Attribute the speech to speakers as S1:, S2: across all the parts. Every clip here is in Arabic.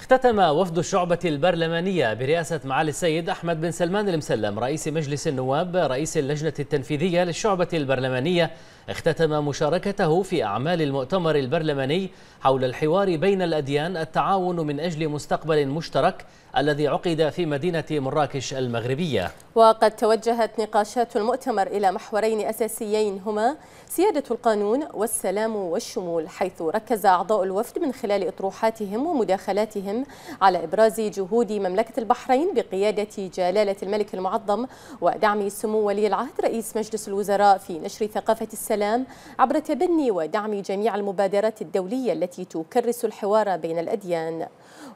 S1: اختتم وفد الشعبة البرلمانية برئاسة معالي السيد أحمد بن سلمان المسلم رئيس مجلس النواب رئيس اللجنة التنفيذية للشعبة البرلمانية اختتم مشاركته في أعمال المؤتمر البرلماني حول الحوار بين الأديان التعاون من أجل مستقبل مشترك الذي عقد في مدينة مراكش المغربية
S2: وقد توجهت نقاشات المؤتمر إلى محورين أساسيين هما سيادة القانون والسلام والشمول حيث ركز أعضاء الوفد من خلال أطروحاتهم ومداخلاتهم على إبراز جهود مملكة البحرين بقيادة جلالة الملك المعظم ودعم سمو ولي العهد رئيس مجلس الوزراء في نشر ثقافة السلام عبر تبني ودعم جميع المبادرات الدولية التي تكرس الحوار بين الأديان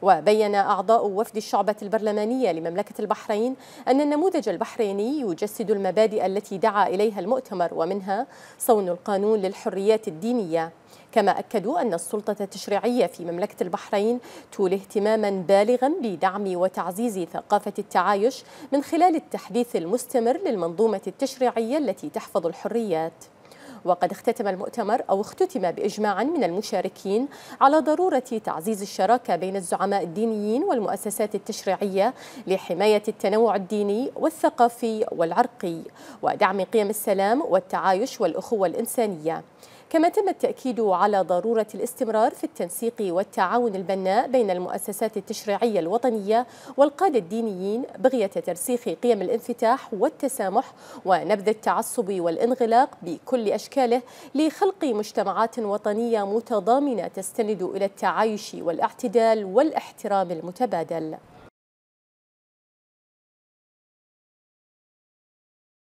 S2: وبين أعضاء وفد الشعبة البرلمانية لمملكة البحرين أن النموذج البحريني يجسد المبادئ التي دعا إليها المؤتمر ومنها صون القانون للحريات الدينية كما أكدوا أن السلطة التشريعية في مملكة البحرين تولي اهتماما بالغا بدعم وتعزيز ثقافة التعايش من خلال التحديث المستمر للمنظومة التشريعية التي تحفظ الحريات وقد اختتم المؤتمر أو اختتم بإجماع من المشاركين على ضرورة تعزيز الشراكة بين الزعماء الدينيين والمؤسسات التشريعية لحماية التنوع الديني والثقافي والعرقي ودعم قيم السلام والتعايش والأخوة الإنسانية كما تم التأكيد على ضرورة الاستمرار في التنسيق والتعاون البناء بين المؤسسات التشريعية الوطنية والقادة الدينيين بغية ترسيخ قيم الانفتاح والتسامح ونبذ التعصب والانغلاق بكل أشكاله لخلق مجتمعات وطنية متضامنة تستند إلى التعايش والاعتدال والاحترام المتبادل